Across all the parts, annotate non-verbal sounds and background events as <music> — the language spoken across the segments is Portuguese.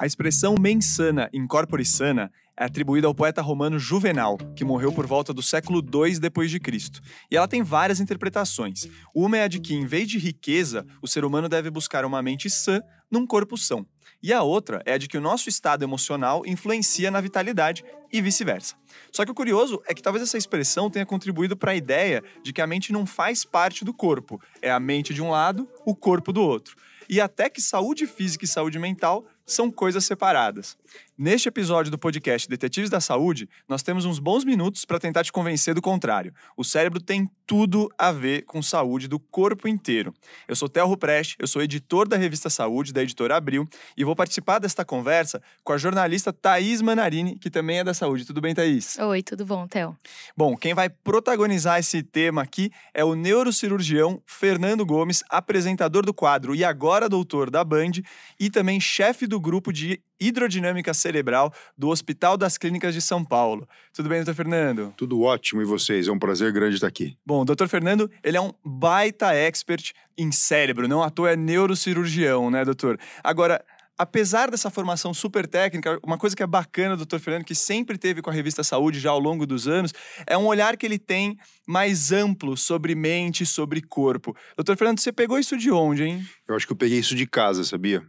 A expressão mens sana in corpore sana é atribuída ao poeta romano Juvenal, que morreu por volta do século II depois de Cristo. E ela tem várias interpretações. Uma é a de que em vez de riqueza, o ser humano deve buscar uma mente sã num corpo são. E a outra é a de que o nosso estado emocional influencia na vitalidade e vice-versa. Só que o curioso é que talvez essa expressão tenha contribuído para a ideia de que a mente não faz parte do corpo, é a mente de um lado, o corpo do outro. E até que saúde física e saúde mental são coisas separadas. Neste episódio do podcast Detetives da Saúde, nós temos uns bons minutos para tentar te convencer do contrário. O cérebro tem tudo a ver com saúde do corpo inteiro. Eu sou Telro Preste, eu sou editor da revista Saúde, da editora Abril, e vou participar desta conversa com a jornalista Thaís Manarini, que também é da saúde. Tudo bem, Thaís? Oi, tudo bom, Tel? Bom, quem vai protagonizar esse tema aqui é o neurocirurgião Fernando Gomes, apresentador do quadro e agora doutor da Band, e também chefe do grupo de Hidrodinâmica Cerebral do Hospital das Clínicas de São Paulo. Tudo bem, doutor Fernando? Tudo ótimo, e vocês? É um prazer grande estar aqui. Bom, o doutor Fernando, ele é um baita expert em cérebro, não à toa é neurocirurgião, né, doutor? Agora, apesar dessa formação super técnica, uma coisa que é bacana doutor Dr. Fernando, que sempre teve com a revista Saúde já ao longo dos anos, é um olhar que ele tem mais amplo sobre mente, sobre corpo. Dr. Fernando, você pegou isso de onde, hein? Eu acho que eu peguei isso de casa, sabia?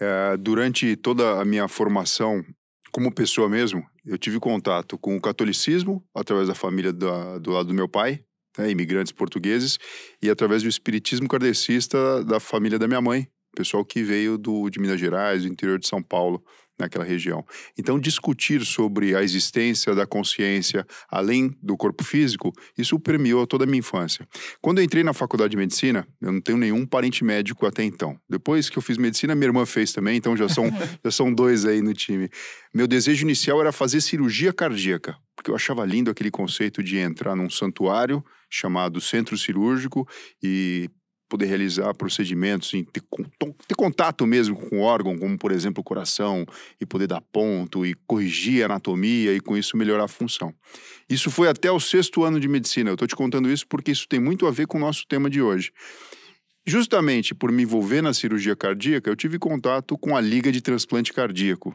É, durante toda a minha formação, como pessoa mesmo, eu tive contato com o catolicismo, através da família da, do lado do meu pai, né, imigrantes portugueses, e através do espiritismo kardecista da família da minha mãe, pessoal que veio do, de Minas Gerais, do interior de São Paulo, naquela região. Então, discutir sobre a existência da consciência além do corpo físico, isso permeou toda a minha infância. Quando eu entrei na faculdade de medicina, eu não tenho nenhum parente médico até então. Depois que eu fiz medicina, minha irmã fez também, então já são, <laughs> já são dois aí no time. Meu desejo inicial era fazer cirurgia cardíaca, porque eu achava lindo aquele conceito de entrar num santuário chamado centro cirúrgico e poder realizar procedimentos, em ter, ter, contato mesmo com o órgão, como por exemplo o coração, e poder dar ponto e corrigir a anatomia e com isso melhorar a função. Isso foi até o sexto ano de medicina. Eu estou te contando isso porque isso tem muito a ver com o nosso tema de hoje. Justamente por me envolver na cirurgia cardíaca, eu tive contato com a Liga de Transplante Cardíaco.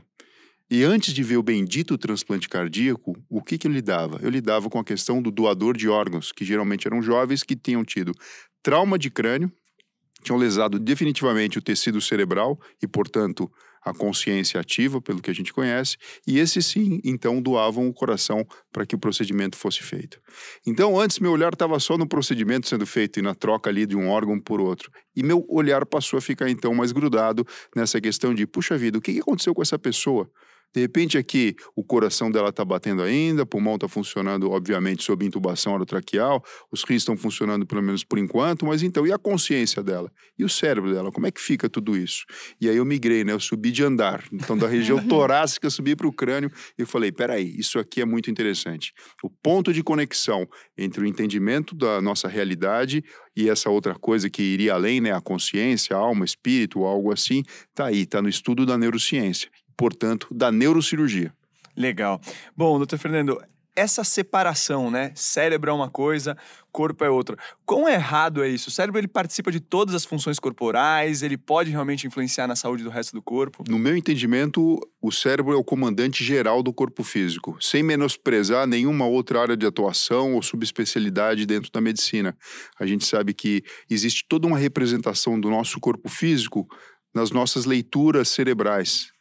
E antes de ver o bendito transplante cardíaco, o que, que eu lidava? Eu lidava com a questão do doador de órgãos, que geralmente eram jovens que tinham tido trauma de crânio, tinham é lesado definitivamente o tecido cerebral e, portanto, a consciência ativa, pelo que a gente conhece, e esses sim, então, doavam o coração para que o procedimento fosse feito. Então, antes, meu olhar estava só no procedimento sendo feito e na troca ali de um órgão por outro. E meu olhar passou a ficar, então, mais grudado nessa questão de: puxa vida, o que aconteceu com essa pessoa? De repente aqui o coração dela está batendo ainda, o pulmão está funcionando, obviamente, sob intubação orotraqueal, os rins estão funcionando pelo menos por enquanto, mas então, e a consciência dela? E o cérebro dela? Como é que fica tudo isso? E aí eu migrei, né? Eu subi de andar. Então, da região <laughs> torácica, subi para o crânio e falei, peraí, isso aqui é muito interessante. O ponto de conexão entre o entendimento da nossa realidade e essa outra coisa que iria além, né? A consciência, a alma, espírito, algo assim, tá aí, tá no estudo da neurociência portanto, da neurocirurgia. Legal. Bom, doutor Fernando, essa separação, né? Cérebro é uma coisa, corpo é outra. Quão errado é isso? O cérebro ele participa de todas as funções corporais, ele pode realmente influenciar na saúde do resto do corpo? No meu entendimento, o cérebro é o comandante geral do corpo físico, sem menosprezar nenhuma outra área de atuação ou subespecialidade dentro da medicina. A gente sabe que existe toda uma representação do nosso corpo físico nas nossas leituras cerebrais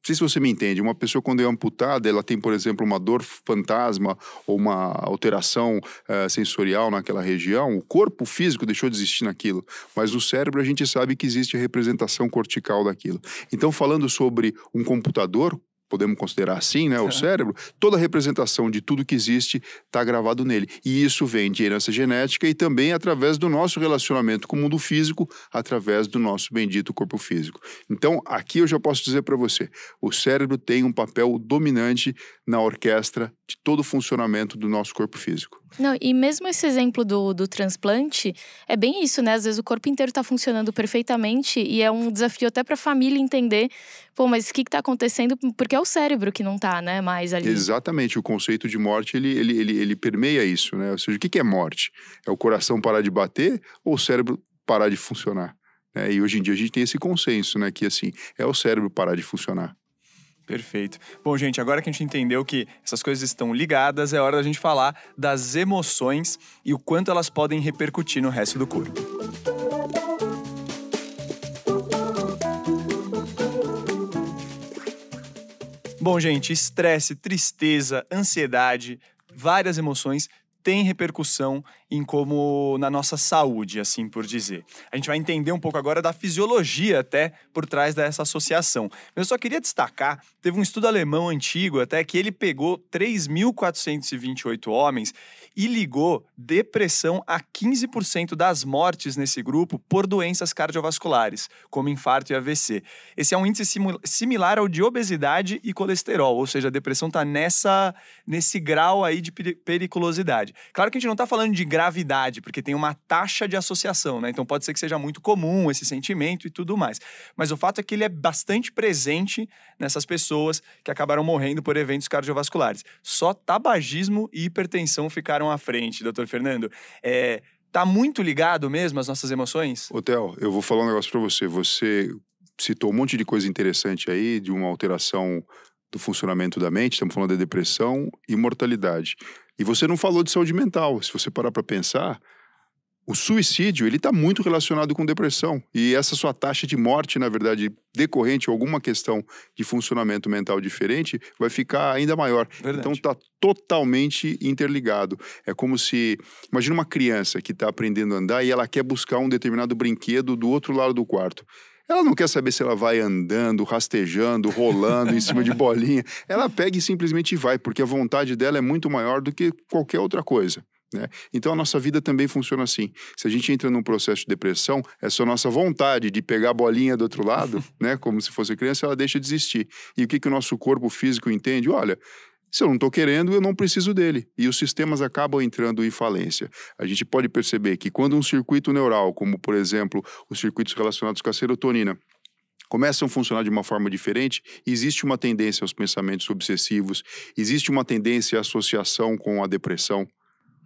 não sei se você me entende, uma pessoa quando é amputada, ela tem, por exemplo, uma dor fantasma ou uma alteração uh, sensorial naquela região, o corpo físico deixou de existir naquilo, mas o cérebro a gente sabe que existe a representação cortical daquilo. Então, falando sobre um computador, podemos considerar assim, né, o é. cérebro, toda a representação de tudo que existe está gravado nele. E isso vem de herança genética e também através do nosso relacionamento com o mundo físico, através do nosso bendito corpo físico. Então, aqui eu já posso dizer para você, o cérebro tem um papel dominante na orquestra de todo o funcionamento do nosso corpo físico. Não, e mesmo esse exemplo do, do transplante, é bem isso, né? Às vezes o corpo inteiro está funcionando perfeitamente e é um desafio até para a família entender, pô, mas o que está acontecendo? Porque é o cérebro que não está, né, mais ali. Exatamente, o conceito de morte, ele, ele, ele, ele permeia isso, né? Ou seja, o que, que é morte? É o coração parar de bater ou o cérebro parar de funcionar? É, e hoje em dia a gente tem esse consenso, né? Que assim, é o cérebro parar de funcionar. Perfeito. Bom, gente, agora que a gente entendeu que essas coisas estão ligadas, é hora da gente falar das emoções e o quanto elas podem repercutir no resto do corpo. Bom, gente, estresse, tristeza, ansiedade, várias emoções têm repercussão em como na nossa saúde, assim por dizer. A gente vai entender um pouco agora da fisiologia até por trás dessa associação. Eu só queria destacar, teve um estudo alemão antigo até que ele pegou 3.428 homens e ligou depressão a 15% das mortes nesse grupo por doenças cardiovasculares, como infarto e AVC. Esse é um índice similar ao de obesidade e colesterol, ou seja, a depressão está nessa nesse grau aí de periculosidade. Claro que a gente não está falando de grau gravidade, porque tem uma taxa de associação, né? Então pode ser que seja muito comum esse sentimento e tudo mais. Mas o fato é que ele é bastante presente nessas pessoas que acabaram morrendo por eventos cardiovasculares. Só tabagismo e hipertensão ficaram à frente, doutor Fernando. É, tá muito ligado mesmo às nossas emoções? Hotel, eu vou falar um negócio para você. Você citou um monte de coisa interessante aí, de uma alteração do funcionamento da mente, estamos falando de depressão e mortalidade. E você não falou de saúde mental. Se você parar para pensar, o suicídio ele está muito relacionado com depressão e essa sua taxa de morte, na verdade, decorrente de alguma questão de funcionamento mental diferente, vai ficar ainda maior. Verdade. Então está totalmente interligado. É como se imagina uma criança que está aprendendo a andar e ela quer buscar um determinado brinquedo do outro lado do quarto. Ela não quer saber se ela vai andando, rastejando, rolando em cima de bolinha. Ela pega e simplesmente vai, porque a vontade dela é muito maior do que qualquer outra coisa. Né? Então a nossa vida também funciona assim. Se a gente entra num processo de depressão, essa nossa vontade de pegar a bolinha do outro lado, <laughs> né, como se fosse criança, ela deixa de existir. E o que, que o nosso corpo físico entende? Olha, se eu não estou querendo, eu não preciso dele. E os sistemas acabam entrando em falência. A gente pode perceber que quando um circuito neural, como por exemplo os circuitos relacionados com a serotonina, começam a funcionar de uma forma diferente, existe uma tendência aos pensamentos obsessivos, existe uma tendência à associação com a depressão.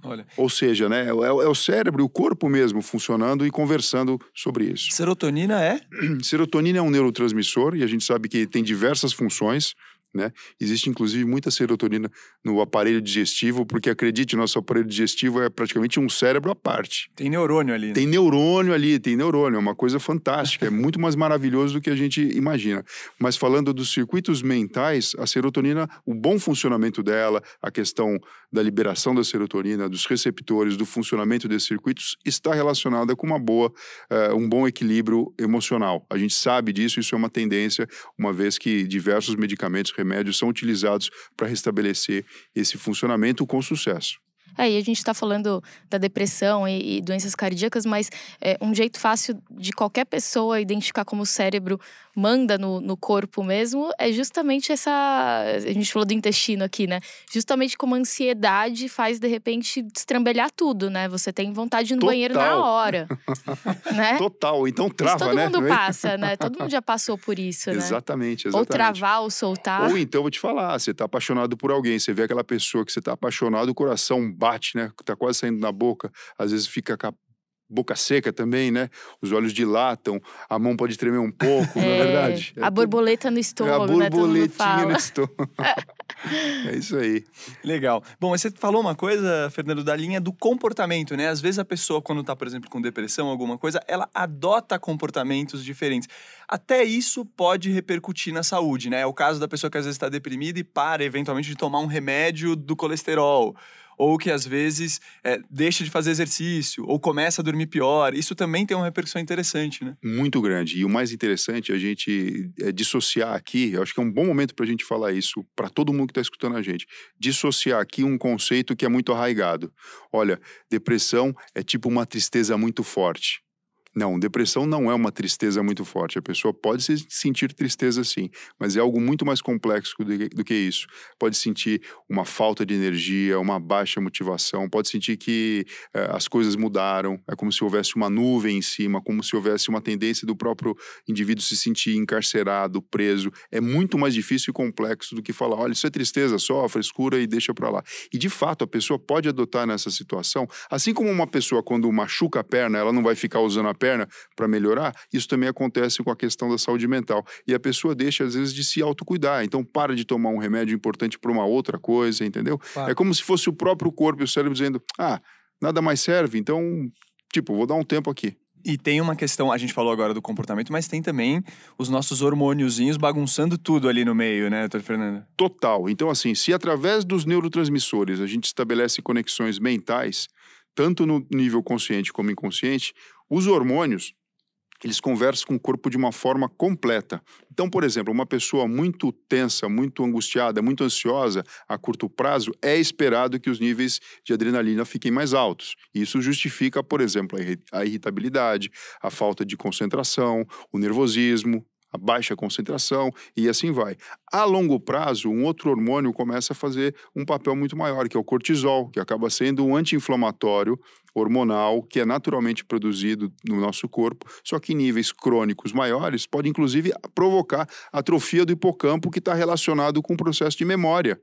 Olha. Ou seja, né, é, é o cérebro, o corpo mesmo funcionando e conversando sobre isso. Serotonina é? <clears throat> Serotonina é um neurotransmissor e a gente sabe que tem diversas funções. Né? Existe inclusive muita serotonina no aparelho digestivo, porque acredite, nosso aparelho digestivo é praticamente um cérebro à parte. Tem neurônio ali. Né? Tem neurônio ali, tem neurônio, é uma coisa fantástica, é <laughs> muito mais maravilhoso do que a gente imagina. Mas falando dos circuitos mentais, a serotonina, o bom funcionamento dela, a questão da liberação da serotonina, dos receptores, do funcionamento desses circuitos, está relacionada com uma boa, uh, um bom equilíbrio emocional. A gente sabe disso, isso é uma tendência, uma vez que diversos medicamentos remédios são utilizados para restabelecer esse funcionamento com sucesso. Aí é, a gente está falando da depressão e, e doenças cardíacas, mas é, um jeito fácil de qualquer pessoa identificar como o cérebro manda no, no corpo mesmo é justamente essa. A gente falou do intestino aqui, né? Justamente como a ansiedade faz, de repente, destrambelhar tudo, né? Você tem vontade de ir no Total. banheiro na hora. <laughs> né? Total. Então trava, isso todo né? Todo mundo passa, né? Todo mundo já passou por isso, né? Exatamente, exatamente. Ou travar ou soltar. Ou então, vou te falar, você tá apaixonado por alguém, você vê aquela pessoa que você tá apaixonado, o coração bate, né? Tá quase saindo na boca, às vezes fica com a boca seca também, né? Os olhos dilatam, a mão pode tremer um pouco, é, não é verdade? É a borboleta no estômago, é né, a borboletinha né? no estômago. <laughs> é isso aí. Legal. Bom, você falou uma coisa, Fernando, da linha do comportamento, né? Às vezes a pessoa, quando tá, por exemplo, com depressão, alguma coisa, ela adota comportamentos diferentes. Até isso pode repercutir na saúde, né? É o caso da pessoa que às vezes está deprimida e para, eventualmente, de tomar um remédio do colesterol ou que às vezes é, deixa de fazer exercício, ou começa a dormir pior. Isso também tem uma repercussão interessante, né? Muito grande. E o mais interessante é a gente é dissociar aqui, eu acho que é um bom momento para a gente falar isso para todo mundo que está escutando a gente, dissociar aqui um conceito que é muito arraigado. Olha, depressão é tipo uma tristeza muito forte. Não, depressão não é uma tristeza muito forte. A pessoa pode se sentir tristeza sim, mas é algo muito mais complexo do que, do que isso. Pode sentir uma falta de energia, uma baixa motivação, pode sentir que eh, as coisas mudaram, é como se houvesse uma nuvem em cima, como se houvesse uma tendência do próprio indivíduo se sentir encarcerado, preso. É muito mais difícil e complexo do que falar, olha, isso é tristeza sofre, frescura e deixa para lá. E de fato, a pessoa pode adotar nessa situação, assim como uma pessoa quando machuca a perna, ela não vai ficar usando a perna perna para melhorar, isso também acontece com a questão da saúde mental. E a pessoa deixa, às vezes, de se autocuidar. Então, para de tomar um remédio importante para uma outra coisa, entendeu? Claro. É como se fosse o próprio corpo e o cérebro dizendo: ah, nada mais serve, então, tipo, vou dar um tempo aqui. E tem uma questão, a gente falou agora do comportamento, mas tem também os nossos hormôniozinhos bagunçando tudo ali no meio, né, doutor Fernando? Total. Então, assim, se através dos neurotransmissores a gente estabelece conexões mentais, tanto no nível consciente como inconsciente, os hormônios, eles conversam com o corpo de uma forma completa. Então, por exemplo, uma pessoa muito tensa, muito angustiada, muito ansiosa a curto prazo, é esperado que os níveis de adrenalina fiquem mais altos. Isso justifica, por exemplo, a irritabilidade, a falta de concentração, o nervosismo, a baixa concentração e assim vai. A longo prazo, um outro hormônio começa a fazer um papel muito maior, que é o cortisol, que acaba sendo um anti-inflamatório hormonal que é naturalmente produzido no nosso corpo, só que em níveis crônicos maiores pode inclusive provocar atrofia do hipocampo que está relacionado com o processo de memória.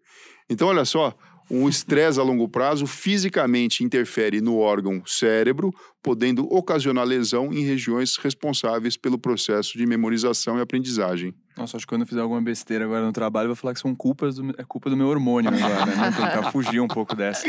Então, olha só, um estresse a longo prazo fisicamente interfere no órgão cérebro, podendo ocasionar lesão em regiões responsáveis pelo processo de memorização e aprendizagem. Nossa, acho que quando eu fizer alguma besteira agora no trabalho, eu vou falar que são culpas do, é culpa do meu hormônio agora, né? Tentar fugir um pouco dessa.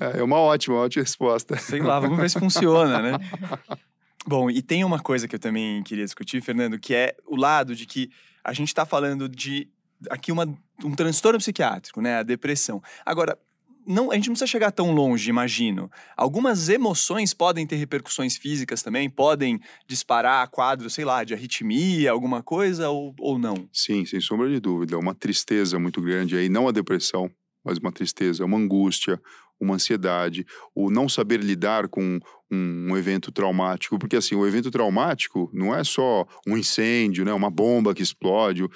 É, é uma ótima, ótima resposta. Sei lá, vamos ver se funciona, né? <laughs> Bom, e tem uma coisa que eu também queria discutir, Fernando, que é o lado de que a gente está falando de aqui uma um transtorno psiquiátrico, né? A depressão. Agora, não, a gente não precisa chegar tão longe, imagino. Algumas emoções podem ter repercussões físicas também, podem disparar quadros, sei lá, de arritmia, alguma coisa ou, ou não? Sim, sem sombra de dúvida. Uma tristeza muito grande aí, não a depressão, mas uma tristeza, uma angústia, uma ansiedade, o não saber lidar com um, evento traumático, porque assim, o evento traumático não é só um incêndio, né, uma bomba que explode,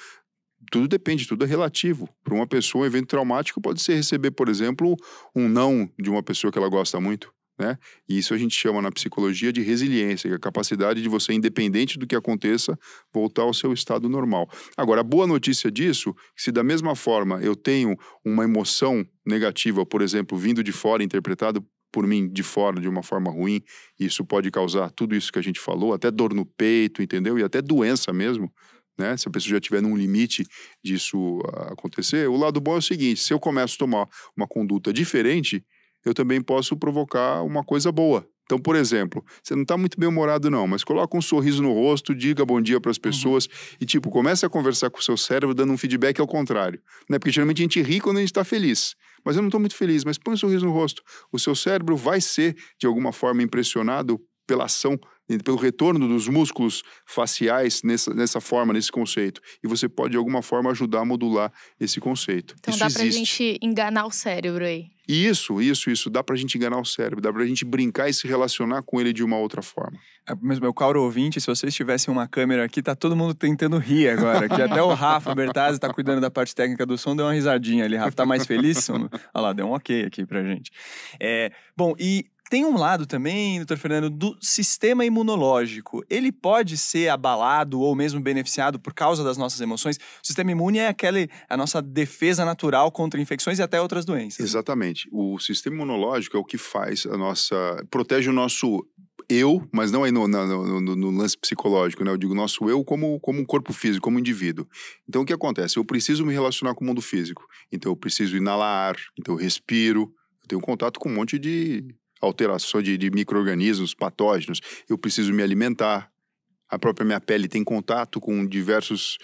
tudo depende, tudo é relativo. Para uma pessoa, um evento traumático pode ser receber, por exemplo, um não de uma pessoa que ela gosta muito. Né? E isso a gente chama na psicologia de resiliência, que é a capacidade de você, independente do que aconteça, voltar ao seu estado normal. Agora, a boa notícia disso, se da mesma forma eu tenho uma emoção negativa, por exemplo, vindo de fora, interpretado por mim de fora de uma forma ruim, isso pode causar tudo isso que a gente falou, até dor no peito, entendeu? E até doença mesmo. Né? Se a pessoa já tiver num limite disso ah, acontecer, o lado bom é o seguinte: se eu começo a tomar uma conduta diferente, eu também posso provocar uma coisa boa. Então, por exemplo, você não está muito bem-humorado, não, mas coloca um sorriso no rosto, diga bom dia para as uhum. pessoas uhum. e, tipo, começa a conversar com o seu cérebro dando um feedback ao contrário. Né? Porque geralmente a gente ri quando a gente está feliz. Mas eu não estou muito feliz, mas põe um sorriso no rosto. O seu cérebro vai ser, de alguma forma, impressionado pela ação pelo retorno dos músculos faciais nessa, nessa forma, nesse conceito. E você pode, de alguma forma, ajudar a modular esse conceito. Então isso dá para a gente enganar o cérebro aí. Isso, isso, isso. Dá para a gente enganar o cérebro, dá para a gente brincar e se relacionar com ele de uma outra forma. É, mas, meu caro ouvinte, se vocês tivessem uma câmera aqui, tá todo mundo tentando rir agora. Que até o Rafa Bertazzi tá cuidando da parte técnica do som, deu uma risadinha ali. Rafa, tá mais feliz? Olha lá, deu um ok aqui pra gente. É, bom, e tem um lado também, doutor Fernando, do sistema imunológico. Ele pode ser abalado ou mesmo beneficiado por causa das nossas emoções. O sistema imune é aquele, a nossa defesa natural contra infecções e até outras doenças. Exatamente. O sistema imunológico é o que faz a nossa. protege o nosso eu, mas não aí no, no, no, no, lance psicológico, né? Eu digo nosso eu como, como um corpo físico, como um indivíduo. Então o que acontece? Eu preciso me relacionar com o mundo físico. Então eu preciso inalar, então eu respiro, eu tenho contato com um monte de alterações de, de micro-organismos, patógenos, eu preciso me alimentar, a própria minha pele tem contato com diversos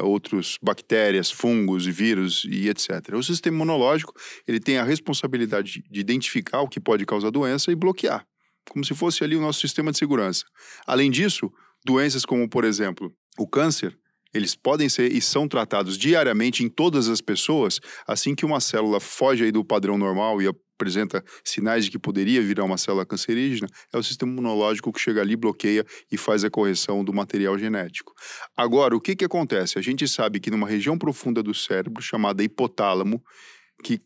uh, outros bactérias, fungos, vírus e etc. O sistema imunológico ele tem a responsabilidade de identificar o que pode causar doença e bloquear, como se fosse ali o nosso sistema de segurança. Além disso, doenças como, por exemplo, o câncer, eles podem ser e são tratados diariamente em todas as pessoas, assim que uma célula foge do padrão normal e apresenta sinais de que poderia virar uma célula cancerígena, é o sistema imunológico que chega ali, bloqueia e faz a correção do material genético. Agora, o que, que acontece? A gente sabe que numa região profunda do cérebro, chamada hipotálamo, que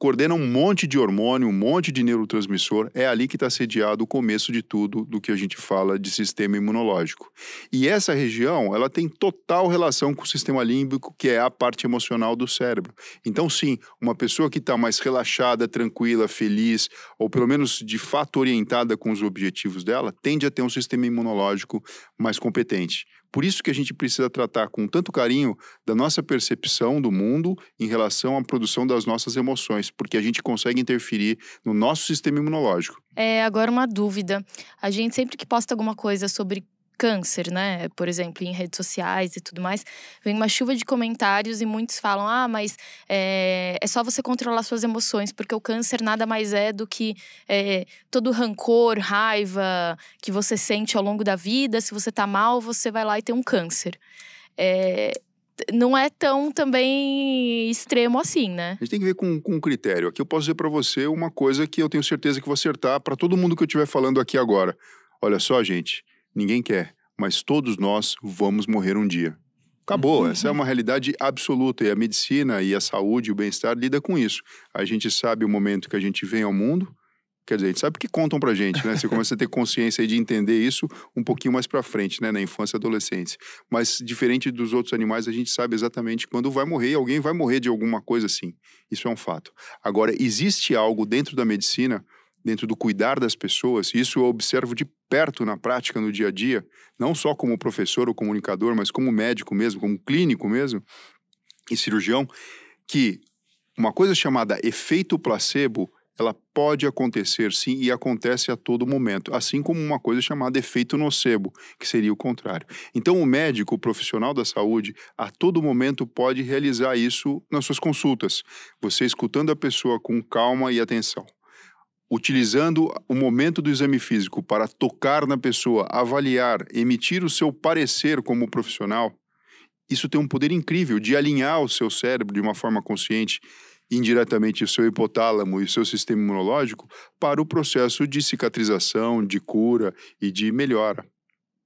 coordena um monte de hormônio, um monte de neurotransmissor, é ali que está sediado o começo de tudo do que a gente fala de sistema imunológico. E essa região, ela tem total relação com o sistema límbico, que é a parte emocional do cérebro. Então, sim, uma pessoa que está mais relaxada, tranquila, feliz, ou pelo menos de fato orientada com os objetivos dela, tende a ter um sistema imunológico mais competente. Por isso que a gente precisa tratar com tanto carinho da nossa percepção do mundo em relação à produção das nossas emoções, porque a gente consegue interferir no nosso sistema imunológico. É, agora uma dúvida. A gente sempre que posta alguma coisa sobre câncer, né? Por exemplo, em redes sociais e tudo mais, vem uma chuva de comentários e muitos falam: ah, mas é, é só você controlar suas emoções, porque o câncer nada mais é do que é, todo rancor, raiva que você sente ao longo da vida. Se você tá mal, você vai lá e tem um câncer. É, não é tão também extremo assim, né? A gente tem que ver com, com um critério. Aqui eu posso dizer para você uma coisa que eu tenho certeza que vou acertar para todo mundo que eu estiver falando aqui agora. Olha só, gente, ninguém quer, mas todos nós vamos morrer um dia. Acabou, uhum. essa é uma realidade absoluta e a medicina e a saúde e o bem-estar lida com isso. A gente sabe o momento que a gente vem ao mundo, quer dizer, a gente sabe que contam pra gente, né? Você começa a ter consciência de entender isso um pouquinho mais pra frente, né? Na infância e adolescência. Mas diferente dos outros animais, a gente sabe exatamente quando vai morrer, alguém vai morrer de alguma coisa assim. Isso é um fato. Agora, existe algo dentro da medicina dentro do cuidar das pessoas, isso eu observo de perto na prática, no dia a dia, não só como professor ou comunicador, mas como médico mesmo, como clínico mesmo e cirurgião, que uma coisa chamada efeito placebo, ela pode acontecer sim e acontece a todo momento, assim como uma coisa chamada efeito nocebo, que seria o contrário. Então, o médico, o profissional da saúde, a todo momento pode realizar isso nas suas consultas, você escutando a pessoa com calma e atenção utilizando o momento do exame físico para tocar na pessoa, avaliar, emitir o seu parecer como profissional, isso tem um poder incrível de alinhar o seu cérebro de uma forma consciente, indiretamente o seu hipotálamo e o seu sistema imunológico, para o processo de cicatrização, de cura e de melhora.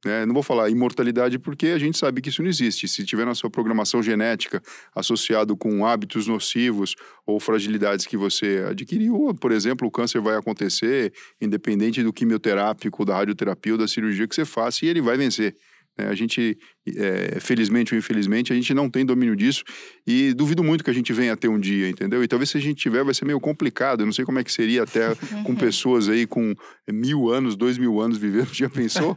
É, não vou falar imortalidade porque a gente sabe que isso não existe. Se tiver na sua programação genética associado com hábitos nocivos ou fragilidades que você adquiriu, por exemplo, o câncer vai acontecer independente do quimioterápico, da radioterapia ou da cirurgia que você faça e ele vai vencer. É, a gente é, felizmente ou infelizmente, a gente não tem domínio disso e duvido muito que a gente venha ter um dia, entendeu? E talvez se a gente tiver, vai ser meio complicado. Eu não sei como é que seria até <laughs> com pessoas aí com é, mil anos, dois mil anos vivendo. <laughs> Já pensou?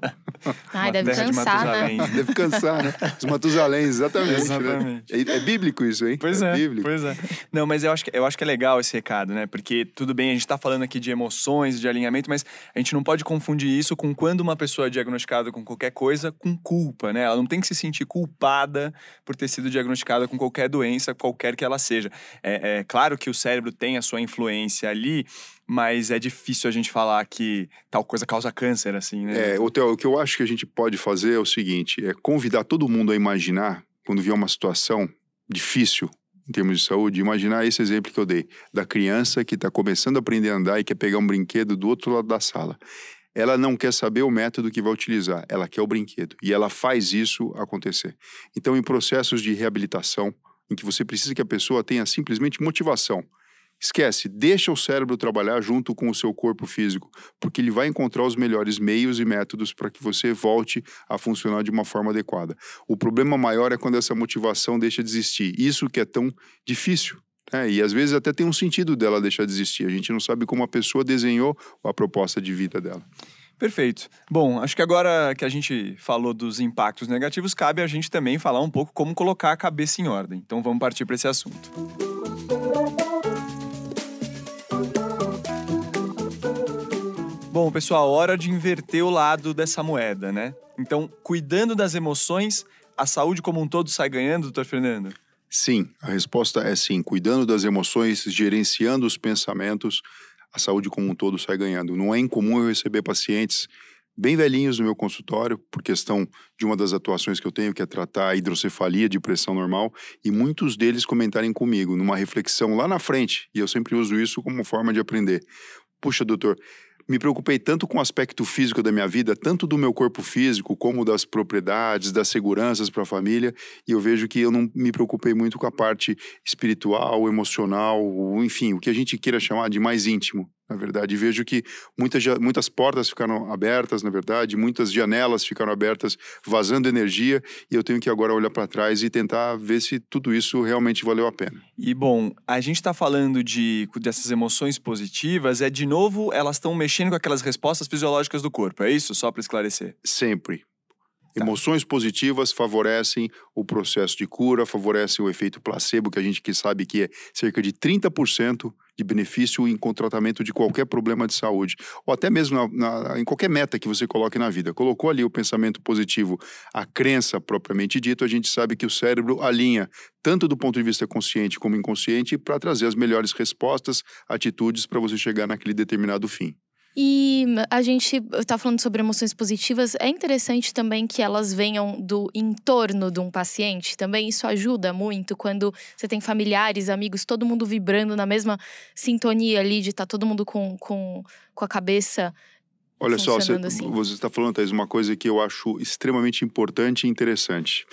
Ai, ah, deve cansar, de né? <laughs> Deve cansar, né? Os Matusalém, exatamente. Né? exatamente. Né? É, é, bíblico isso, hein? Pois é, é bíblico. pois é. Não, mas eu acho, que, eu acho que é legal esse recado, né? Porque tudo bem, a gente está falando aqui de emoções, de alinhamento, mas a gente não pode confundir isso com quando uma pessoa é diagnosticada com qualquer coisa com culpa, né? Ela não tem tem que se sentir culpada por ter sido diagnosticada com qualquer doença, qualquer que ela seja. É, é claro que o cérebro tem a sua influência ali, mas é difícil a gente falar que tal coisa causa câncer, assim, né? É, Theo, o que eu acho que a gente pode fazer é o seguinte: é convidar todo mundo a imaginar, quando vier uma situação difícil, em termos de saúde, imaginar esse exemplo que eu dei, da criança que está começando a aprender a andar e quer pegar um brinquedo do outro lado da sala ela não quer saber o método que vai utilizar, ela quer o brinquedo. E ela faz isso acontecer. Então, em processos de reabilitação, em que você precisa que a pessoa tenha simplesmente motivação. Esquece, deixa o cérebro trabalhar junto com o seu corpo físico, porque ele vai encontrar os melhores meios e métodos para que você volte a funcionar de uma forma adequada. O problema maior é quando essa motivação deixa de existir. Isso que é tão difícil é, e às vezes até tem um sentido dela deixar de existir. A gente não sabe como a pessoa desenhou a proposta de vida dela. Perfeito. Bom, acho que agora que a gente falou dos impactos negativos, cabe a gente também falar um pouco como colocar a cabeça em ordem. Então vamos partir para esse assunto. Bom, pessoal, hora de inverter o lado dessa moeda, né? Então, cuidando das emoções, a saúde como um todo sai ganhando, doutor Fernando? Sim, a resposta é sim. Cuidando das emoções, gerenciando os pensamentos, a saúde como um todo sai ganhando. Não é incomum eu receber pacientes bem velhinhos no meu consultório, por questão de uma das atuações que eu tenho, que é tratar a hidrocefalia de pressão normal, e muitos deles comentarem comigo numa reflexão lá na frente, e eu sempre uso isso como forma de aprender. Puxa, doutor, me preocupei tanto com o aspecto físico da minha vida, tanto do meu corpo físico, como das propriedades, das seguranças para a família, e eu vejo que eu não me preocupei muito com a parte espiritual, emocional, enfim, o que a gente queira chamar de mais íntimo na verdade. E vejo que muitas, muitas portas ficaram abertas, na verdade, muitas janelas ficaram abertas, vazando energia, e eu tenho que agora olhar para trás e tentar ver se tudo isso realmente valeu a pena. E bom, a gente está falando de dessas emoções positivas, é de novo, elas estão mexendo com aquelas respostas fisiológicas do corpo, é isso? Só para esclarecer. Sempre. Tá. Emoções positivas favorecem o processo de cura, favorecem o efeito placebo, que a gente sabe que é cerca de 30% de benefício em tratamento de qualquer problema de saúde, ou até mesmo na, na, em qualquer meta que você coloque na vida. Colocou ali o pensamento positivo, a crença propriamente dito, a gente sabe que o cérebro alinha, tanto do ponto de vista consciente como inconsciente, para trazer as melhores respostas, atitudes para você chegar naquele determinado fim. E a gente está falando sobre emoções positivas. É interessante também que elas venham do entorno de um paciente. Também isso ajuda muito quando você tem familiares, amigos, todo mundo vibrando na mesma sintonia ali de estar tá todo mundo com, com, com a cabeça. Olha só, assim. você assim. está falando, Thais, uma coisa que eu acho extremamente importante e interessante.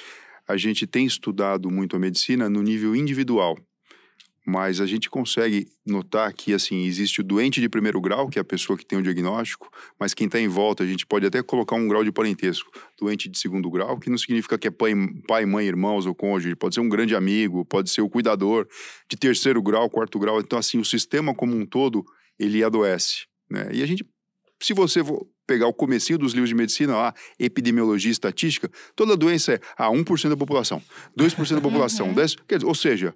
A gente tem estudado muito a medicina no nível individual. Mas a gente consegue notar que, assim, existe o doente de primeiro grau, que é a pessoa que tem o diagnóstico, mas quem está em volta, a gente pode até colocar um grau de parentesco. Doente de segundo grau, que não significa que é pai, mãe, irmãos ou cônjuge, pode ser um grande amigo, pode ser o cuidador. De terceiro grau, quarto grau. Então, assim, o sistema como um todo, ele adoece. Né? E a gente, se você pegar o comecinho dos livros de medicina lá, epidemiologia estatística, toda doença é ah, 1% da população, 2% da população, 10%, uhum. quer dizer, ou seja,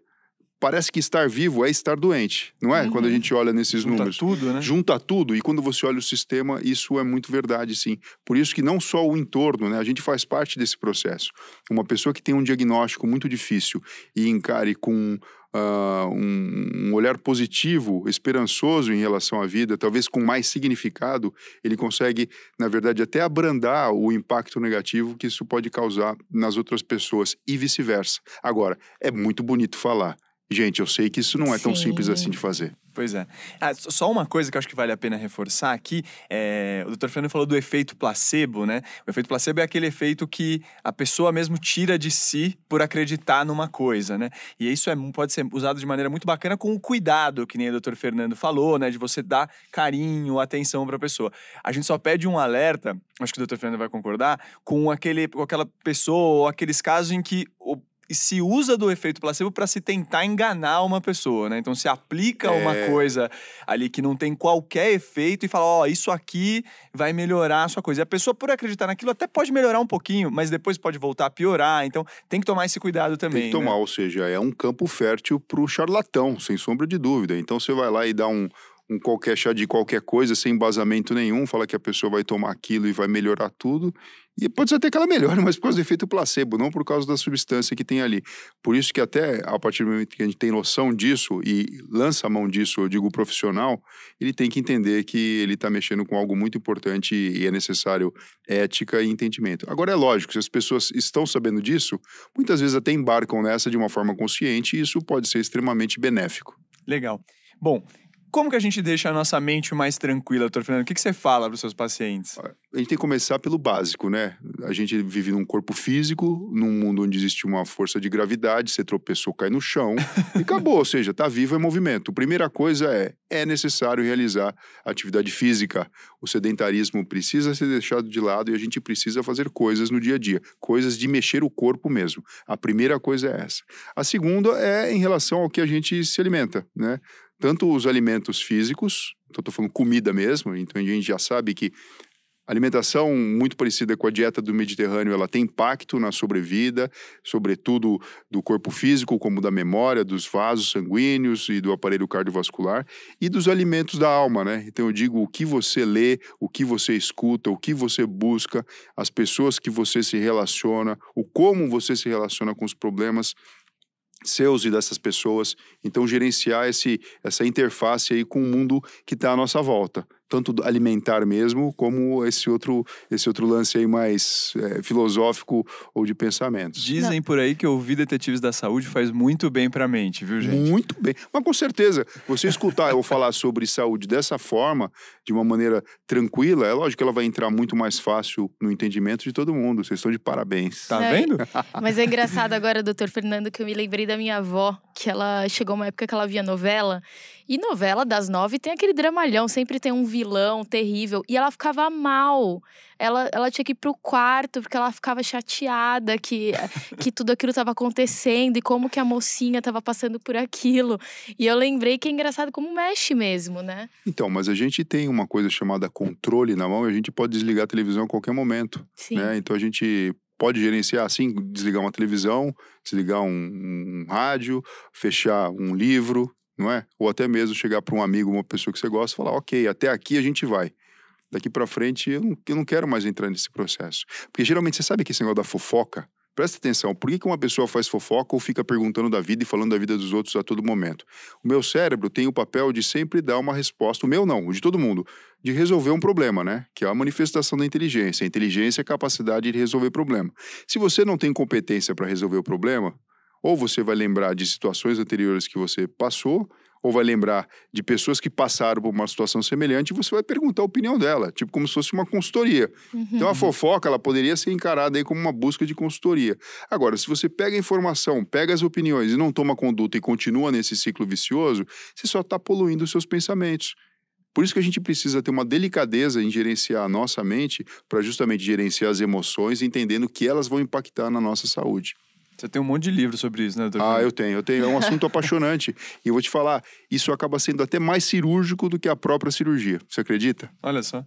parece que estar vivo é estar doente, não é? Uhum. Quando a uhum. gente olha nesses Junta números. Junta tudo, né? Junta tudo. E quando você olha o sistema, isso é muito verdade, sim. Por isso que não só o entorno, né? A gente faz parte desse processo. Uma pessoa que tem um diagnóstico muito difícil e encare com Uh, um, um, olhar positivo, esperançoso em relação à vida, talvez com mais significado, ele consegue, na verdade, até abrandar o impacto negativo que isso pode causar nas outras pessoas e vice-versa. Agora, é muito bonito falar. Gente, eu sei que isso não é tão simples assim de fazer. Pois é. Ah, só uma coisa que eu acho que vale a pena reforçar aqui, é, o Dr. Fernando falou do efeito placebo, né? O efeito placebo é aquele efeito que a pessoa mesmo tira de si por acreditar numa coisa, né? E isso é, pode ser usado de maneira muito bacana com o cuidado, que nem o Dr. Fernando falou, né? De você dar carinho, atenção para a pessoa. A gente só pede um alerta, acho que o Dr. Fernando vai concordar, com, aquele, com aquela pessoa ou aqueles casos em que o se usa do efeito placebo para se tentar enganar uma pessoa, né? Então se aplica é. uma coisa ali que não tem qualquer efeito e fala, ó, oh, isso aqui vai melhorar a sua coisa. E a pessoa por acreditar naquilo até pode melhorar um pouquinho, mas depois pode voltar a piorar. Então tem que tomar esse cuidado também. Tem que tomar, né? ou seja, é um campo fértil para o charlatão, sem sombra de dúvida. Então você vai lá e dá um um qualquer chá de qualquer coisa, sem embasamento nenhum, fala que a pessoa vai tomar aquilo e vai melhorar tudo. E pode ser até que ela melhore, <laughs> mas por causa do efeito placebo, não por causa da substância que tem ali. Por isso que até a partir do momento que a gente tem noção disso e lança a mão disso, eu digo profissional, ele tem que entender que ele está mexendo com algo muito importante e é necessário ética e entendimento. Agora é lógico, se as pessoas estão sabendo disso, muitas vezes até embarcam nessa de uma forma consciente e isso pode ser extremamente benéfico. Legal. Bom, como que a gente deixa a nossa mente mais tranquila, doutor Fernando? O que, que você fala para os seus pacientes? A gente tem que começar pelo básico, né? A gente vive num corpo físico, num mundo onde existe uma força de gravidade, você tropeçou, cai no chão <laughs> e acabou. Ou seja, está vivo é movimento. Primeira coisa é, é necessário realizar atividade física. O sedentarismo precisa ser deixado de lado e a gente precisa fazer coisas no dia a dia, coisas de mexer o corpo mesmo. A primeira coisa é essa. A segunda é em relação ao que a gente se alimenta, né? tanto os alimentos físicos, então estou falando comida mesmo, então a gente já sabe que alimentação muito parecida com a dieta do Mediterrâneo, ela tem impacto na sobrevida, sobretudo do corpo físico, como da memória, dos vasos sanguíneos e do aparelho cardiovascular, e dos alimentos da alma, né? Então eu digo o que você lê, o que você escuta, o que você busca, as pessoas que você se relaciona, o como você se relaciona com os problemas seus e dessas pessoas. Então, gerenciar esse, essa interface aí com o mundo que está à nossa volta tanto alimentar mesmo, como esse outro, esse outro lance aí mais é, filosófico ou de pensamentos. Dizem Não. por aí que ouvir detetives da saúde faz muito bem para a mente, viu, gente? Muito bem. Mas com certeza, você escutar eu falar sobre saúde dessa forma, de uma maneira tranquila, é lógico que ela vai entrar muito mais fácil no entendimento de todo mundo. Vocês estão de parabéns. Tá é. vendo? <laughs> Mas é engraçado agora, doutor Fernando, que eu me lembrei da minha avó, que ela chegou uma época que ela via novela e novela das nove tem aquele dramalhão, sempre tem um vilão terrível. E ela ficava mal. Ela, ela tinha que ir pro quarto, porque ela ficava chateada que, <laughs> que tudo aquilo estava acontecendo e como que a mocinha estava passando por aquilo. E eu lembrei que é engraçado como mexe mesmo, né? Então, mas a gente tem uma coisa chamada controle na mão e a gente pode desligar a televisão a qualquer momento. Sim. Né? Então a gente pode gerenciar assim, desligar uma televisão, desligar um, um, rádio, fechar um livro, não é? Ou até mesmo chegar para um amigo, uma pessoa que você gosta, e falar, ok, até aqui a gente vai. Daqui para frente eu não, eu não, quero mais entrar nesse processo. Porque geralmente você sabe que esse negócio da fofoca, presta atenção, por que, que uma pessoa faz fofoca ou fica perguntando da vida e falando da vida dos outros a todo momento? O meu cérebro tem o papel de sempre dar uma resposta, o meu não, o de todo mundo, de resolver um problema, né? Que é a manifestação da inteligência. A inteligência é a capacidade de resolver problema. Se você não tem competência para resolver o problema, ou você vai lembrar de situações anteriores que você passou, ou vai lembrar de pessoas que passaram por uma situação semelhante e você vai perguntar a opinião dela, tipo como se fosse uma consultoria. Uhum. Então a uhum. fofoca ela poderia ser encarada aí como uma busca de consultoria. Agora, se você pega a informação, pega as opiniões e não toma conduta e continua nesse ciclo vicioso, você só está poluindo os seus pensamentos. Por isso que a gente precisa ter uma delicadeza em gerenciar a nossa mente para justamente gerenciar as emoções, entendendo que elas vão impactar na nossa saúde. Você tem um monte de livro sobre isso, né, Douglas? Ah, eu tenho, eu tenho. É um assunto <laughs> apaixonante. E eu vou te falar, isso acaba sendo até mais cirúrgico do que a própria cirurgia. Você acredita? Olha só.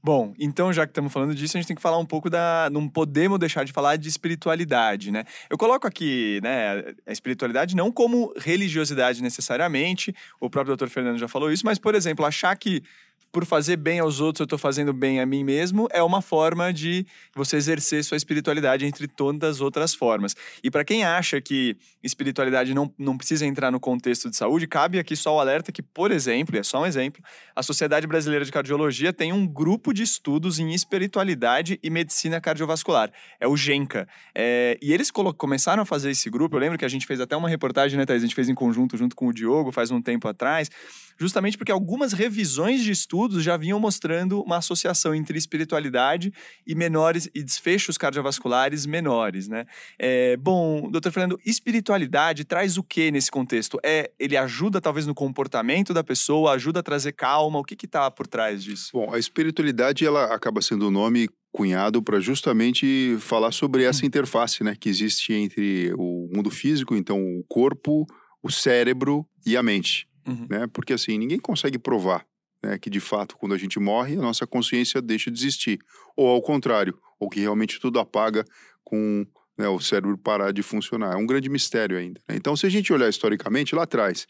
Bom, então já que estamos falando disso, a gente tem que falar um pouco da. Não podemos deixar de falar de espiritualidade, né? Eu coloco aqui, né, a espiritualidade não como religiosidade necessariamente, o próprio doutor Fernando já falou isso, mas, por exemplo, achar que por fazer bem aos outros, eu estou fazendo bem a mim mesmo, é uma forma de você exercer sua espiritualidade entre todas as outras formas. E para quem acha que espiritualidade não, não precisa entrar no contexto de saúde, cabe aqui só o alerta que, por exemplo, e é só um exemplo, a Sociedade Brasileira de Cardiologia tem um grupo de estudos em espiritualidade e medicina cardiovascular. É o GENCA. É, e eles começaram a fazer esse grupo, eu lembro que a gente fez até uma reportagem, né, Thaís? A gente fez em conjunto junto com o Diogo faz um tempo atrás, justamente porque algumas revisões de estudos estudos já vinham mostrando uma associação entre espiritualidade e menores e desfechos cardiovasculares menores, né? É, bom, doutor Fernando, espiritualidade traz o que nesse contexto? É, ele ajuda talvez no comportamento da pessoa, ajuda a trazer calma, o que está por trás disso? Bom, a espiritualidade ela acaba sendo o nome cunhado para justamente falar sobre essa hum. interface né, que existe entre o mundo físico, então o corpo, o cérebro e a mente. Uhum. Né? Porque assim, ninguém consegue provar né, que de fato, quando a gente morre, a nossa consciência deixa de existir. Ou ao contrário, ou que realmente tudo apaga com né, o cérebro parar de funcionar. É um grande mistério ainda. Né? Então, se a gente olhar historicamente, lá atrás,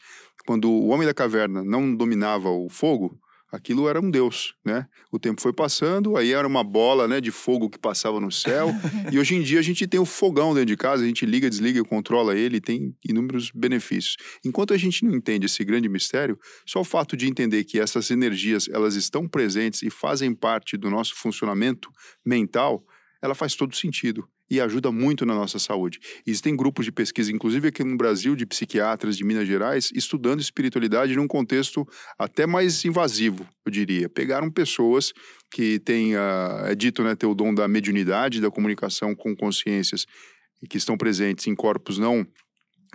quando o homem da caverna não dominava o fogo, aquilo era um deus, né? O tempo foi passando, aí era uma bola, né, de fogo que passava no céu. <laughs> e hoje em dia a gente tem o fogão dentro de casa, a gente liga, desliga, controla ele, tem inúmeros benefícios. Enquanto a gente não entende esse grande mistério, só o fato de entender que essas energias, elas estão presentes e fazem parte do nosso funcionamento mental, ela faz todo sentido e ajuda muito na nossa saúde. Existem grupos de pesquisa, inclusive aqui no Brasil, de psiquiatras de Minas Gerais, estudando espiritualidade num contexto até mais invasivo, eu diria. Pegaram pessoas que têm, ah, é dito, né, ter o dom da mediunidade, da comunicação com consciências que estão presentes em corpos não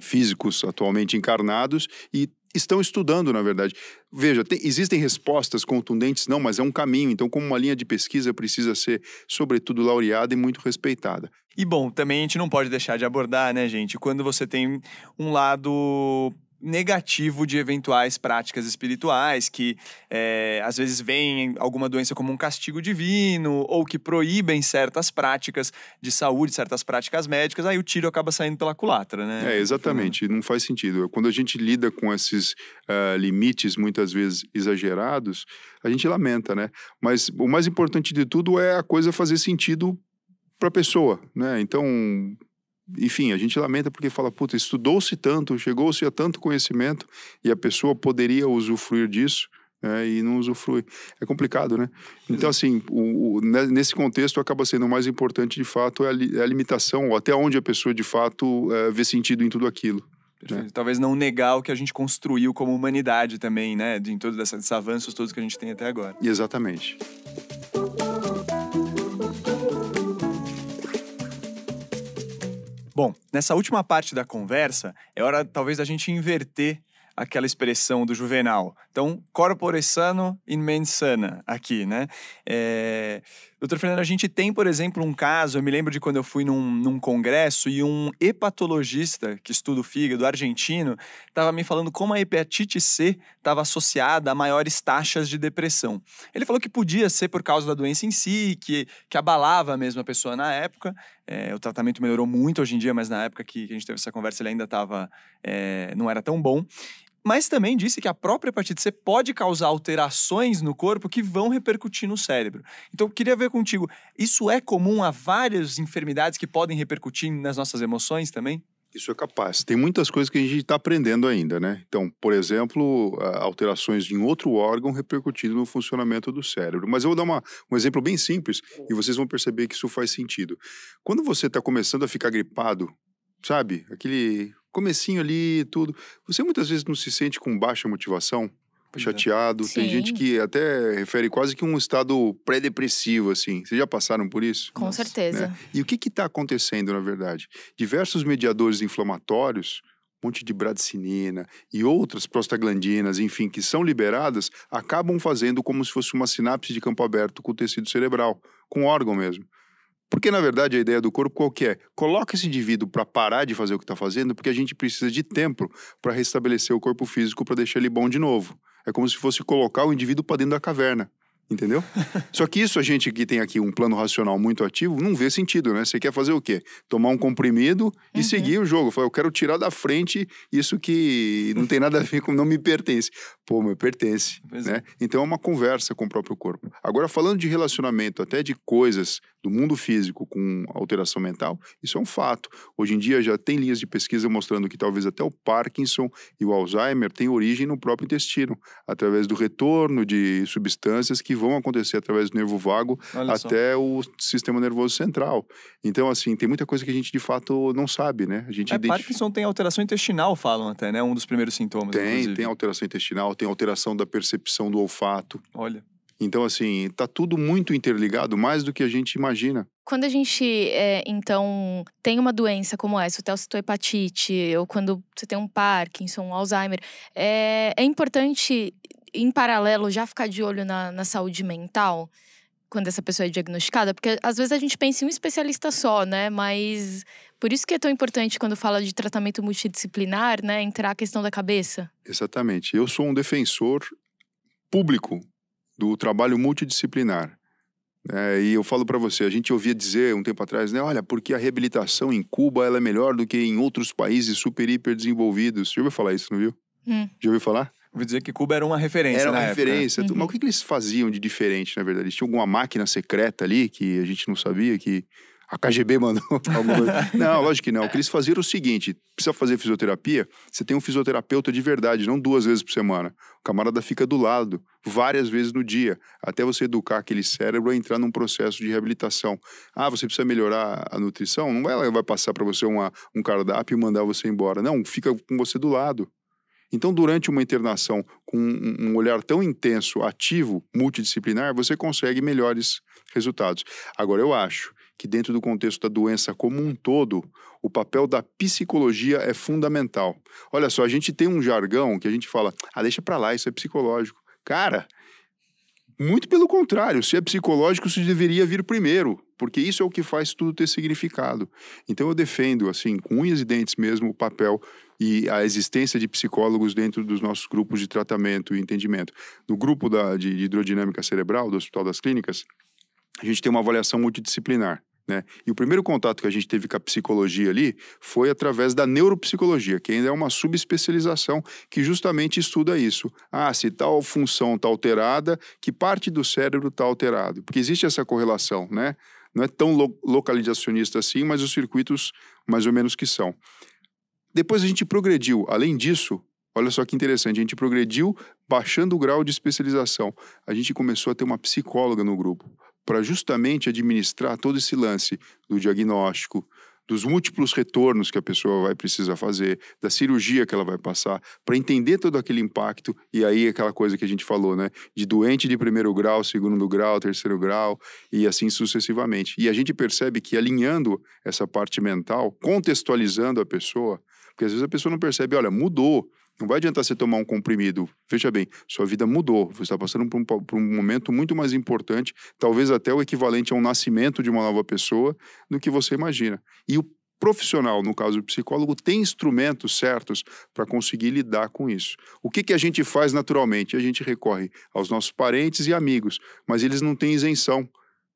físicos atualmente encarnados e estão estudando, na verdade. Veja, tem, existem respostas contundentes, não, mas é um caminho. Então, como uma linha de pesquisa precisa ser, sobretudo, laureada e muito respeitada. E bom, também a gente não pode deixar de abordar, né, gente? Quando você tem um lado negativo de eventuais práticas espirituais que é, às vezes veem alguma doença como um castigo divino ou que proíbem certas práticas de saúde, certas práticas médicas, aí o tiro acaba saindo pela culatra, né? É, exatamente, não faz sentido. Quando a gente lida com esses uh, limites muitas vezes exagerados, a gente lamenta, né? Mas o mais importante de tudo é a coisa fazer sentido para a pessoa, né? Então, enfim, a gente lamenta porque fala, puta, estudou-se tanto, chegou-se a tanto conhecimento e a pessoa poderia usufruir disso. É, e não usufrui. É complicado, né? Então, assim, o, o, né, nesse contexto, acaba sendo o mais importante, de fato, é a, li, é a limitação, ou até onde a pessoa, de fato, é, vê sentido em tudo aquilo. Né? Talvez não negar o que a gente construiu como humanidade também, né? Em todos esses avanços todos que a gente tem até agora. Exatamente. Bom, nessa última parte da conversa, é hora talvez da gente inverter aquela expressão do Juvenal. Então, corpore sano in mens sana, aqui, né? É... Doutor Fernando, a gente tem, por exemplo, um caso, eu me lembro de quando eu fui num, num congresso e um hepatologista que estuda o fígado, argentino, estava me falando como a hepatite C estava associada a maiores taxas de depressão. Ele falou que podia ser por causa da doença em si, que, que abalava mesmo a pessoa na época. É, o tratamento melhorou muito hoje em dia, mas na época que, que a gente teve essa conversa ele ainda estava, é, não era tão bom mas também disse que a própria hepatite C pode causar alterações no corpo que vão repercutir no cérebro. Então, eu queria ver contigo, isso é comum a várias enfermidades que podem repercutir nas nossas emoções também? Isso é capaz. Tem muitas coisas que a gente está aprendendo ainda, né? Então, por exemplo, alterações em outro órgão repercutindo no funcionamento do cérebro. Mas eu vou dar uma, um exemplo bem simples e vocês vão perceber que isso faz sentido. Quando você está começando a ficar gripado, sabe? Aquele comecinho ali tudo. Você muitas vezes não se sente com baixa motivação? É. chateado. Sim. Tem gente que até refere quase que um estado pré-depressivo, assim. Vocês já passaram por isso? Com Nossa. certeza. Né? E o que está acontecendo, na verdade? Diversos mediadores inflamatórios, um monte de bradicinina e outras prostaglandinas, enfim, que são liberadas, acabam fazendo como se fosse uma sinapse de campo aberto com o tecido cerebral, com o órgão mesmo. Porque, na verdade, a ideia do corpo qual é? Coloca esse indivíduo para parar de fazer o que está fazendo, porque a gente precisa de tempo para restabelecer o corpo físico para deixar ele bom de novo. É como se fosse colocar o indivíduo para dentro da caverna. Entendeu? <laughs> Só que isso a gente que tem aqui um plano racional muito ativo não vê sentido, né? Você quer fazer o quê? Tomar um comprimido e uhum. seguir o jogo. Falar, eu quero tirar da frente isso que não tem nada a ver com, não me pertence pô, meu, pertence. né? É. Então é uma conversa com o próprio corpo. Agora, falando de relacionamento, até de coisas do mundo físico com alteração mental, isso é um fato. Hoje em dia já tem linhas de pesquisa mostrando que talvez até o Parkinson e o Alzheimer têm origem no próprio intestino, através do retorno de substâncias que vão acontecer através do nervo vago Olha até só. o sistema nervoso central. Então, assim, tem muita coisa que a gente de fato não sabe, né? A gente é, identifica... Parkinson tem alteração intestinal, falam até, né? Um dos primeiros sintomas. Tem, inclusive. tem alteração intestinal, tem alteração da percepção do olfato. Olha. Então, assim, tá tudo muito interligado, mais do que a gente imagina. Quando a gente, é, então, tem uma doença como essa, o Theo citou hepatite, ou quando você tem um Parkinson, um Alzheimer, é, é importante, em paralelo, já ficar de olho na, na saúde mental? quando essa pessoa é diagnosticada, porque às vezes a gente pensa em um especialista só, né? Mas por isso que é tão importante quando fala de tratamento multidisciplinar, né, entrar a questão da cabeça. Exatamente. Eu sou um defensor público do trabalho multidisciplinar. É, e eu falo para você, a gente ouvia dizer um tempo atrás, né? Olha, porque a reabilitação em Cuba ela é melhor do que em outros países super hiper desenvolvidos. Já ouviu falar isso, não viu? Hum. Já ouviu falar? vou dizer que Cuba era uma referência. Era uma né? referência. Época. Uhum. Mas o que eles faziam de diferente, na verdade? Eles tinham alguma máquina secreta ali que a gente não sabia que. A KGB <laughs> mandou alguma <laughs> Não, lógico que não. O que eles faziam era o seguinte: precisa fazer fisioterapia, você tem um fisioterapeuta de verdade, não duas vezes por semana. O camarada fica do lado várias vezes no dia, até você educar aquele cérebro a entrar num processo de reabilitação. Ah, você precisa melhorar a nutrição? Não vai vai passar para você uma, um cardápio e mandar você embora. Não, fica com você do lado. Então, durante uma internação com um olhar tão intenso, ativo, multidisciplinar, você consegue melhores resultados. Agora, eu acho que dentro do contexto da doença como um todo, o papel da psicologia é fundamental. Olha só, a gente tem um jargão que a gente fala: "Ah, deixa para lá, isso é psicológico". Cara, muito pelo contrário, se é psicológico, isso deveria vir primeiro, porque isso é o que faz tudo ter significado. Então eu defendo, assim, com unhas e dentes mesmo, o papel e a existência de psicólogos dentro dos nossos grupos de tratamento e entendimento. No grupo da, de hidrodinâmica cerebral do Hospital das Clínicas, a gente tem uma avaliação multidisciplinar. Né? E o primeiro contato que a gente teve com a psicologia ali foi através da neuropsicologia, que ainda é uma subespecialização que justamente estuda isso. Ah, se tal função está alterada, que parte do cérebro está alterado? Porque existe essa correlação, né? Não é tão lo localizacionista assim, mas os circuitos mais ou menos que são. Depois a gente progrediu. Além disso, olha só que interessante, a gente progrediu baixando o grau de especialização. A gente começou a ter uma psicóloga no grupo para justamente administrar todo esse lance do diagnóstico, dos múltiplos retornos que a pessoa vai precisar fazer, da cirurgia que ela vai passar, para entender todo aquele impacto e aí aquela coisa que a gente falou, né, de doente de primeiro grau, segundo grau, terceiro grau e assim sucessivamente. E a gente percebe que alinhando essa parte mental, contextualizando a pessoa, porque às vezes a pessoa não percebe, olha, mudou. Não vai adiantar você tomar um comprimido. Veja bem, sua vida mudou. Você está passando por um, por um, momento muito mais importante, talvez até o equivalente a um nascimento de uma nova pessoa, do que você imagina. E o profissional, no caso o psicólogo, tem instrumentos certos para conseguir lidar com isso. O que, que a gente faz naturalmente? A gente recorre aos nossos parentes e amigos, mas eles não têm isenção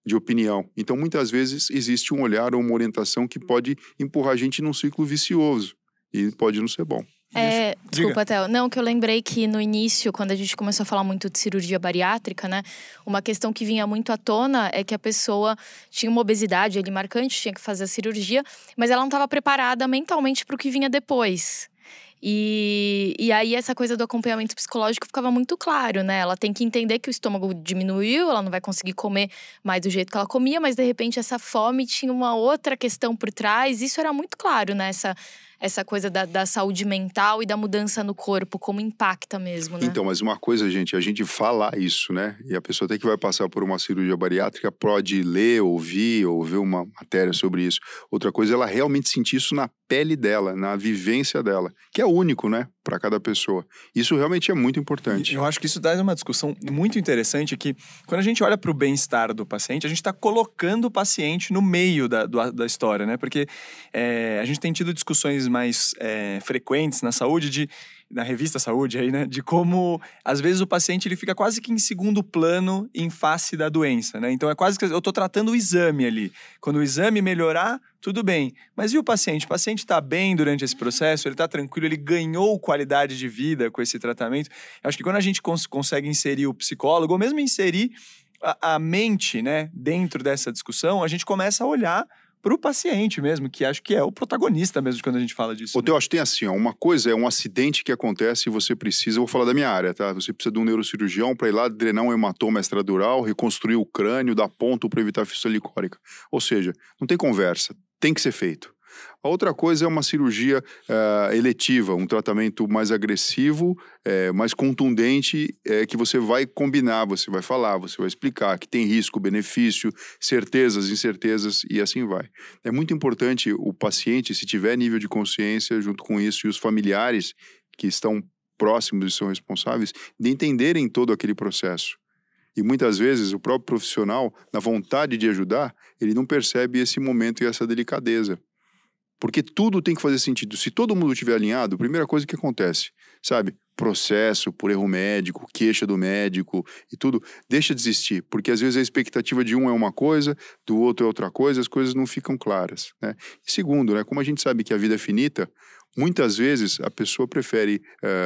de opinião. Então, muitas vezes, existe um olhar ou uma orientação que pode empurrar a gente num ciclo vicioso e pode não ser bom. É, desculpa, Theo. Não, que eu lembrei que no início, quando a gente começou a falar muito de cirurgia bariátrica, né? Uma questão que vinha muito à tona é que a pessoa tinha uma obesidade ali marcante, tinha que fazer a cirurgia, mas ela não estava preparada mentalmente para o que vinha depois. E, e aí, essa coisa do acompanhamento psicológico ficava muito claro, né? Ela tem que entender que o estômago diminuiu, ela não vai conseguir comer mais do jeito que ela comia, mas de repente essa fome tinha uma outra questão por trás. Isso era muito claro, né? Essa, essa coisa da, da, saúde mental e da mudança no corpo, como impacta mesmo, né? Então, mas uma coisa, gente, a gente falar isso, né? E a pessoa até que vai passar por uma cirurgia bariátrica pode ler, ouvir, ou ver uma matéria sobre isso. Outra coisa, é ela realmente sentir isso na pele dela, na vivência dela, que é único, né? Para cada pessoa. Isso realmente é muito importante. Eu acho que isso traz uma discussão muito interessante que, quando a gente olha para o bem-estar do paciente, a gente está colocando o paciente no meio da, da história, né? Porque é, a gente tem tido discussões mais é, frequentes na saúde, de, na revista Saúde aí, né? De como às vezes o paciente ele fica quase que em segundo plano em face da doença, né? Então é quase que eu estou tratando o exame ali. Quando o exame melhorar, tudo bem. Mas e o paciente? O paciente está bem durante esse processo? Ele está tranquilo? Ele ganhou qualidade de vida com esse tratamento? Eu acho que quando a gente cons consegue inserir o psicólogo, ou mesmo inserir a, a mente, né, dentro dessa discussão, a gente começa a olhar para o paciente mesmo, que acho que é o protagonista mesmo quando a gente fala disso. O né? eu acho que tem assim, ó, uma coisa é um acidente que acontece e você precisa, vou falar da minha área, tá? Você precisa de um neurocirurgião para ir lá drenar um hematoma extradural, reconstruir o crânio, dar ponto para evitar fissura licórica. Ou seja, não tem conversa, tem que ser feito. A outra coisa é uma cirurgia uh, eletiva, um tratamento mais agressivo, é, mais contundente, é, que você vai combinar, você vai falar, você vai explicar que tem risco, benefício, certezas, incertezas e assim vai. É muito importante o paciente, se tiver nível de consciência, junto com isso, e os familiares que estão próximos e são responsáveis, de entenderem todo aquele processo. E muitas vezes o próprio profissional, na vontade de ajudar, ele não percebe esse momento e essa delicadeza. Porque tudo tem que fazer sentido. Se todo mundo estiver alinhado, a primeira coisa que acontece, sabe? Processo por erro médico, queixa do médico e tudo, deixa de existir. Porque às vezes a expectativa de um é uma coisa, do outro é outra coisa, as coisas não ficam claras. Né? E segundo, né, como a gente sabe que a vida é finita, Muitas vezes a pessoa prefere,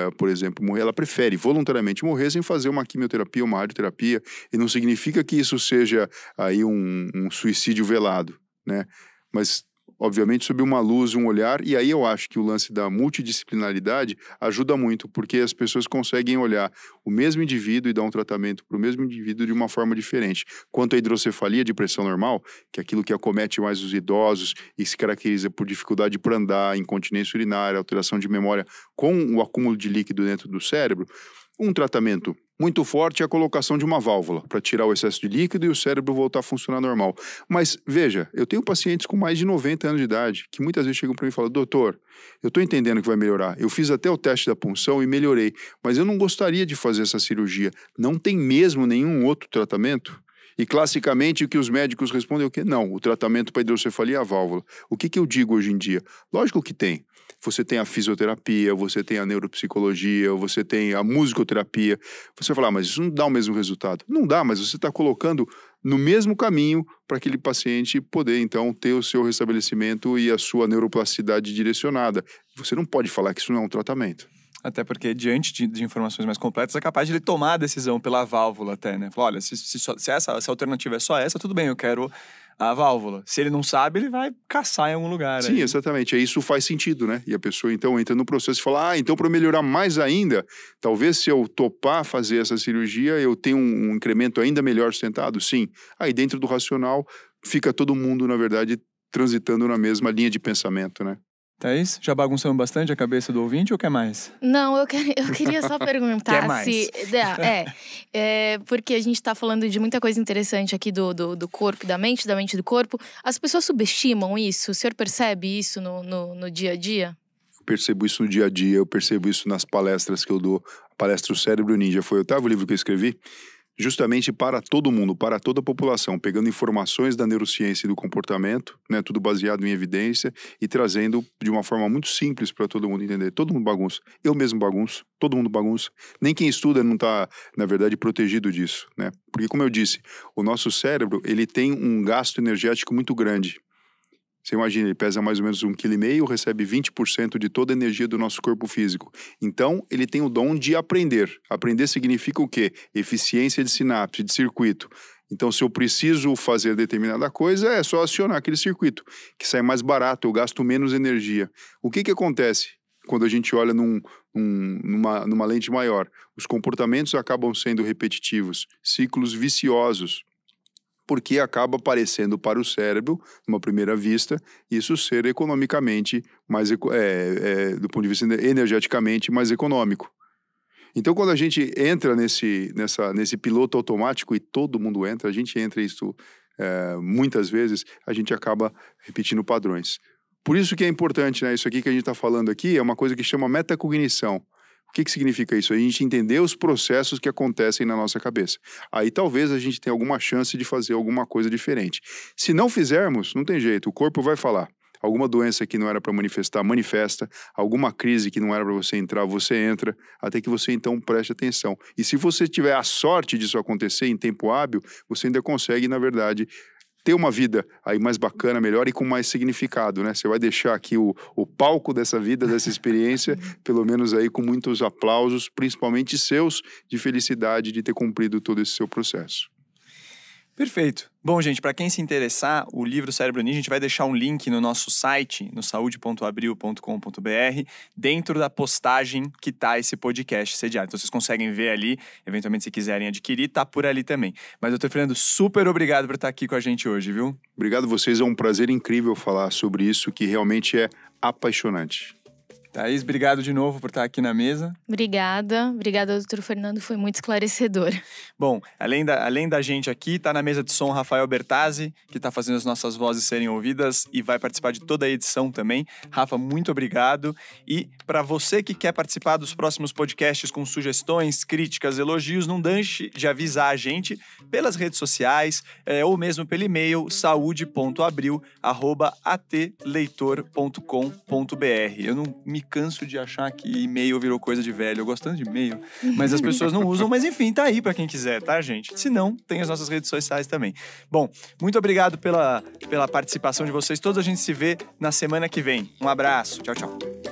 uh, por exemplo, morrer, ela prefere voluntariamente morrer sem fazer uma quimioterapia, uma radioterapia, e não significa que isso seja aí um, um suicídio velado, né? Mas obviamente, sob uma luz, um olhar, e aí eu acho que o lance da multidisciplinaridade ajuda muito, porque as pessoas conseguem olhar o mesmo indivíduo e dar um tratamento para o mesmo indivíduo de uma forma diferente. Quanto à hidrocefalia de pressão normal, que é aquilo que acomete mais os idosos e se caracteriza por dificuldade para andar, incontinência urinária, alteração de memória com o acúmulo de líquido dentro do cérebro, um tratamento muito forte é a colocação de uma válvula para tirar o excesso de líquido e o cérebro voltar a funcionar normal. Mas veja, eu tenho pacientes com mais de 90 anos de idade que muitas vezes chegam para mim e falam: "Doutor, eu estou entendendo que vai melhorar. Eu fiz até o teste da punção e melhorei, mas eu não gostaria de fazer essa cirurgia. Não tem mesmo nenhum outro tratamento?" E classicamente o que os médicos respondem é o quê? Não, o tratamento para hidrocefalia é a válvula. O que, que eu digo hoje em dia? Lógico que tem você tem a fisioterapia, você tem a neuropsicologia, você tem a musicoterapia. Você fala, ah, mas isso não dá o mesmo resultado. Não dá, mas você está colocando no mesmo caminho para aquele paciente poder, então, ter o seu restabelecimento e a sua neuroplasticidade direcionada. Você não pode falar que isso não é um tratamento. Até porque, diante de, de, informações mais completas, é capaz de ele tomar a decisão pela válvula até, né? Falar, olha, se, se, se, essa, se a alternativa é só essa, tudo bem, eu quero a válvula. Se ele não sabe, ele vai caçar em algum lugar. Sim, aí. exatamente. É, isso faz sentido, né? E a pessoa então entra no processo e fala: ah, então para melhorar mais ainda, talvez se eu topar fazer essa cirurgia, eu tenho um incremento ainda melhor sustentado. Sim. Aí dentro do racional fica todo mundo, na verdade, transitando na mesma linha de pensamento, né? Thaís, tá já bagunçamos bastante a cabeça do ouvinte ou quer mais? Não, eu, eu queria só <laughs> perguntar quer mais? se. Né, é, é, porque a gente está falando de muita coisa interessante aqui do, do, do, corpo, da mente, da mente do corpo. As pessoas subestimam isso? O senhor percebe isso no, no, no dia a dia? Eu percebo isso no dia a dia, eu percebo isso nas palestras que eu dou. A palestra O Cérebro Ninja foi o oitavo livro que eu escrevi justamente para todo mundo, para toda a população, pegando informações da neurociência e do comportamento, né, tudo baseado em evidência e trazendo de uma forma muito simples para todo mundo entender. Todo mundo bagunça, eu mesmo bagunço, todo mundo bagunça. Nem quem estuda não está, na verdade, protegido disso, né? Porque como eu disse, o nosso cérebro, ele tem um gasto energético muito grande. Você imagina, ele pesa mais ou menos um quilo e meio, recebe 20% de toda a energia do nosso corpo físico. Então, ele tem o dom de aprender. Aprender significa o quê? Eficiência de sinapse, de circuito. Então, se eu preciso fazer determinada coisa, é só acionar aquele circuito, que sai mais barato, eu gasto menos energia. O que, que acontece quando a gente olha num, num, numa, numa lente maior? Os comportamentos acabam sendo repetitivos, ciclos viciosos porque acaba parecendo para o cérebro, numa primeira vista, isso ser economicamente mais, é, é, do ponto de vista energeticamente mais econômico. Então, quando a gente entra nesse, nessa, nesse piloto automático e todo mundo entra, a gente entra isso é, muitas vezes, a gente acaba repetindo padrões. Por isso que é importante, né? Isso aqui que a gente está falando aqui é uma coisa que chama metacognição. O que, que significa isso? A gente entender os processos que acontecem na nossa cabeça. Aí talvez a gente tenha alguma chance de fazer alguma coisa diferente. Se não fizermos, não tem jeito, o corpo vai falar. Alguma doença que não era para manifestar, manifesta. Alguma crise que não era para você entrar, você entra. Até que você então preste atenção. E se você tiver a sorte disso acontecer em tempo hábil, você ainda consegue, na verdade, ter uma vida aí mais bacana, melhor e com mais significado, né? Você vai deixar aqui o, o palco dessa vida, dessa experiência, <laughs> pelo menos aí com muitos aplausos, principalmente seus, de felicidade de ter cumprido todo esse seu processo. Perfeito. Bom, gente, para quem se interessar, o livro Cérebro Ninja, a gente vai deixar um link no nosso site, no saúde.abril.com.br, dentro da postagem que tá esse podcast sediado. Então vocês conseguem ver ali, eventualmente se quiserem adquirir, tá por ali também. Mas, doutor Fernando, super obrigado por estar aqui com a gente hoje, viu? Obrigado a vocês, é um prazer incrível falar sobre isso que realmente é apaixonante. Thaís, obrigado de novo por estar aqui na mesa. Obrigada, obrigada, doutor Fernando, foi muito esclarecedor. Bom, além da, além da gente aqui, está na mesa de som Rafael Bertazzi, que está fazendo as nossas vozes serem ouvidas e vai participar de toda a edição também. Rafa, muito obrigado. E para você que quer participar dos próximos podcasts com sugestões, críticas, elogios, não deixe de avisar a gente pelas redes sociais é, ou mesmo pelo e-mail saúde.abril.atleitor.com.br. Eu não me me canso de achar que e-mail virou coisa de velho. Eu gosto tanto de e-mail, mas as pessoas não usam. Mas enfim, tá aí para quem quiser, tá, gente? Se não, tem as nossas redes sociais também. Bom, muito obrigado pela, pela participação de vocês. Todos a gente se vê na semana que vem. Um abraço. Tchau, tchau.